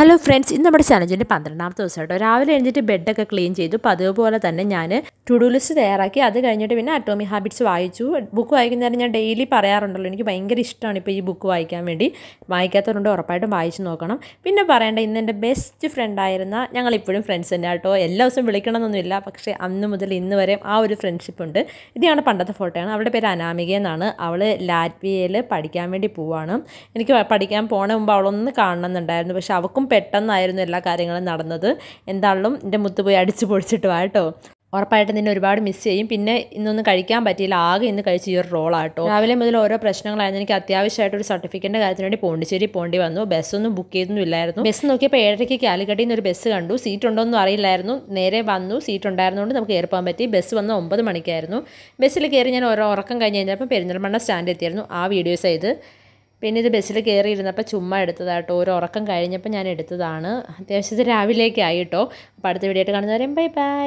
hello friends ഇന്ന് നമ്മുടെ ചലഞ്ചിൻ്റെ പന്ത്രണ്ടാമത്തെ ദിവസം കേട്ടോ രാവിലെ എഴുന്നിട്ട് ബെഡൊക്കെ ക്ലീൻ ചെയ്തു പതിവ് പോലെ തന്നെ ഞാൻ ടുഡു ലിസ്റ്റ് തയ്യാറാക്കി അത് കഴിഞ്ഞിട്ട് പിന്നെ അറ്റോമി ഹാബിറ്റ്സ് വായിച്ചു ബുക്ക് വായിക്കുന്നേരം ഞാൻ ഡെയിലി പറയാറുണ്ടല്ലോ എനിക്ക് ഭയങ്കര ഇഷ്ടമാണ് ഇപ്പോൾ ഈ ബുക്ക് വായിക്കാൻ വേണ്ടി വായിക്കാത്തവരുണ്ട് ഉറപ്പായിട്ടും വായിച്ചു നോക്കണം പിന്നെ പറയേണ്ട ഇന്ന് എൻ്റെ ബെസ്റ്റ് ഫ്രണ്ടായിരുന്ന ഞങ്ങളിപ്പോഴും ഫ്രണ്ട്സ് തന്നെ കേട്ടോ എല്ലാ ദിവസവും വിളിക്കണമെന്നൊന്നുമില്ല പക്ഷേ അന്ന് മുതൽ ഇന്ന് വരെയും ആ ഒരു ഫ്രണ്ട്ഷിപ്പ് ഉണ്ട് ഇതാണ് പണ്ടത്തെ ഫോട്ടോയാണ് അവളുടെ പേര് അനാമിക എന്നാണ് അവൾ ലാറ്റ്വിയയിൽ പഠിക്കാൻ വേണ്ടി പോവാണ് എനിക്ക് പഠിക്കാൻ പോണ മുമ്പ് അവളൊന്ന് കാണണമെന്നുണ്ടായിരുന്നു പക്ഷേ അവൾക്കും പെട്ടെന്നായിരുന്നു എല്ലാ കാര്യങ്ങളും നടന്നത് എന്താണെങ്കിലും എൻ്റെ മുത്ത് പോയി അടിച്ചു പൊളിച്ചിട്ട് വാട്ടോ കേട്ടോ ഉറപ്പായിട്ടും നിന്നെ ഒരുപാട് മിസ് ചെയ്യും പിന്നെ ഇന്നൊന്നും കഴിക്കാൻ പറ്റിയില്ല ആകെ ഇന്ന് കഴിച്ച ഈ ഒരു റോളാട്ടോ രാവിലെ മുതൽ ഓരോ പ്രശ്നങ്ങളായിരുന്നു എനിക്ക് അത്യാവശ്യമായിട്ട് ഒരു സർട്ടിഫിക്കറ്റിൻ്റെ കാര്യത്തിന് വേണ്ടി പോണ്ടിച്ചേരി പോണ്ടി വന്നു ബസ്സൊന്നും ബുക്ക് ചെയ്തൊന്നും ഇല്ലായിരുന്നു ബസ് നോക്കിയപ്പോൾ ഏഴരയ്ക്ക് കാലിക്കട്ടിൽ നിന്ന് ഒരു ബസ് കണ്ടു സീറ്റ് ഉണ്ടോയെന്നും അറിയില്ലായിരുന്നു നേരെ വന്നു സീറ്റ് ഉണ്ടായിരുന്നുകൊണ്ട് നമുക്ക് കയറിപ്പോകാൻ പറ്റി ബസ് വന്ന് ഒമ്പത് മണിക്കായിരുന്നു ബസ്സിൽ കയറി ഞാൻ ഓരോ ഉറക്കം കഴിഞ്ഞ് കഴിഞ്ഞപ്പോൾ പെരിന്തൽമണ്ണ സ്റ്റാൻഡ് എത്തിയായിരുന്നു ആ വീഡിയോസ് ചെയ്ത് പിന്നെ ഇത് ബസ്സിൽ കയറിയിരുന്നപ്പോൾ ചുമ്മാ എടുത്തതാട്ടോ ഒരു ഉറക്കം കഴിഞ്ഞപ്പോൾ ഞാൻ എടുത്തതാണ് അത്യാവശ്യത്തിൽ രാവിലേക്ക് ആയിട്ടോ അപ്പോൾ അടുത്ത വീഡിയോ ആയിട്ട് കാണുന്നവരെയും ബൈ ബൈ